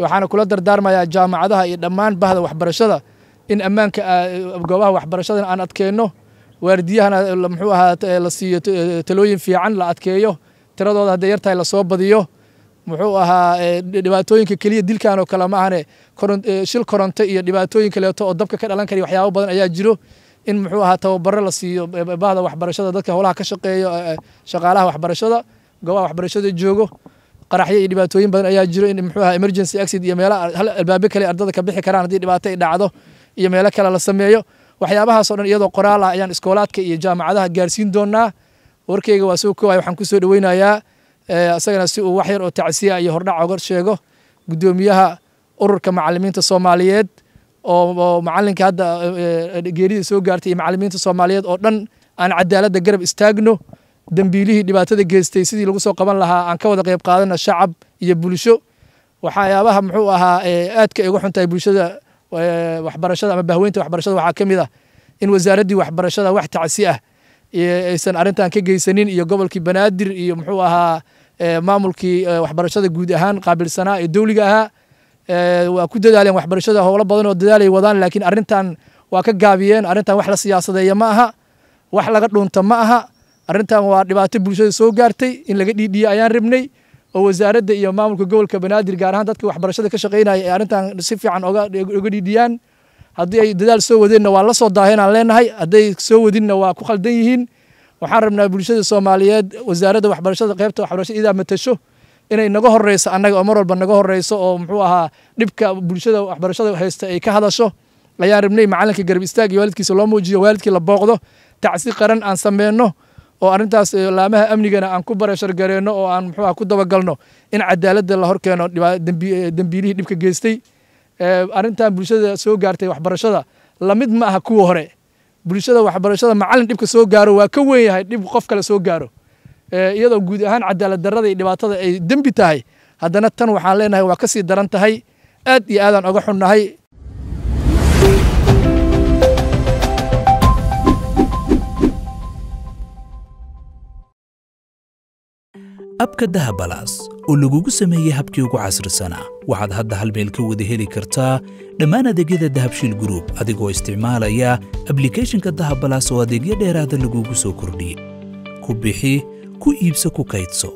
waxaana kula dardaarmayaa jaamacadaha iyo dhammaan bahda waxbarashada in ammaanka ah, goobaha waxbarashadana aan adkeyno waardiyahana muxuu ahaa la siiyo talooyin fiican la adkeeyo tiradooda hadday yartahay lasoo badiyo muxuu ahaa eh, dhibaatooyinka keliya dilkan oo kale maahane eh, shil koronto iyo dhibaatooyin kaleeto oo dabka ka dhalan kara waxyaabo badan ayaa jiro in muxuu ahaa tababaro la siiyo eh, bahda waxbarashada dadka howlaha ka shaqeeyo shaqaalaha waxbarashada goobaha waxbarashada joogo qaraxyo iyo dhibaatooyin badan ayaa jiro in muxuu aha emergency exit iyo meelo albaabe kale ardada ka bixi karaan haddii dhibaato ay dhacdo iyo meelo kale la sameeyo waxyaabahaasoo dhan iyadoo qoraal ah ayaan iskoolaadka iyo jaamacadaha gaarsiin doonaa warkeyga waa soo koobaya waxaan ku soo dhoweynayaa isagana eh, si uu waxyar oo tacsiya iyo hordhac oga sheego guddoomiyaha ururka macalimiinta soomaaliyeed oo macalinka hadda eh, eh, geerida soo gaartay iyo macalimiinta soomaaliyeed oo dhan aan cadaaladda garab istaagno dambiilihii dhibaatada geystay sidii lagu soo qaban lahaa aan ka wada qayb qaadana shacab iyo bulsho waxyaabaha muxuu ahaa aadka ay uga xuntahay bulshada waxbarashada ama bahweynta waxbarashada waxaa ka mid ah in wasaaraddii waxbarashada wax tacsi ah aysan arrintan ka geysanin iyo gobolkii banaadir iyo muxuu ahaa maamulkii waxbarashada guud ahaan qaabilsanaa ee dowliga ahaa waa ku dadaaleen waxbarashada howlo badan oo dadaalay wadaan laakiin arrintan waa ka gaabiyeen arrintan wax la siyaasadeeya ma aha wax laga dhuunta ma aha arintan waa dhibaato bulshada soo gaartay in laga dhiidhiye ayaan rabnay oo wasaaradda iyo maamulka gobolka banaadir gaar ahaan dadka waxbarashada ka shaqaynaya ee arrintan si fiican oga dhiidhiyaan haddii ay dadaal soo wadeenna waa la soo daahaynaan leenahay hadday soo wadinna waa ku khaldan yihiin waxaan rabnaa bulshada soomaaliyeed wasaaradda waxbarashada qaybta waxbarashada iyadaa matasho inay naga horeyso annaga oo mar walba naga horeyso oo muxuu ahaa dhibka bulshada waxbarashada haysta ay ka hadasho ayaan rabnay macalinka garab istaag iyo waalidkiisa loo muujiyo waalidkii la booqdo tacsi qaran aan sameyno oo arintaas eh, laamaha amnigana aan ku barashargareenno oo aan muxuuaha ku dabagalno in cadaaladda la horkeeno dembiilihii eh, dhibka geystay eh, arintan bulshada soo gaartay waxbarashada lamid ma aha kuwa hore bulshada waxbarashada macallin dhibka soo gaaro waa ka weyn yahay dhib qof kale soo gaaro iyadoo guud ahaan cadaalad darada iyo dhibaatada ay dembi tahay haddana tan waxaan leenahay waa ka sii daran tahay aad iyo aadaan oga xunnahay abka dahabalas oo lagugu sameeyey habkii ugu casrisanaa waxaad hadda hal meel ka wada heli kartaa dhammaan adeegyada dahabshiil gruub adigoo isticmaalaya ablikeeshinka dahabalas oo adeegyo dheeraada ah lagugu soo kordhiyey ku bixi ku iibso ku kaydso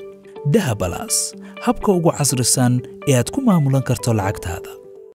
dahabalas habka ugu casrisan ee aad ku maamulan karto lacagtaada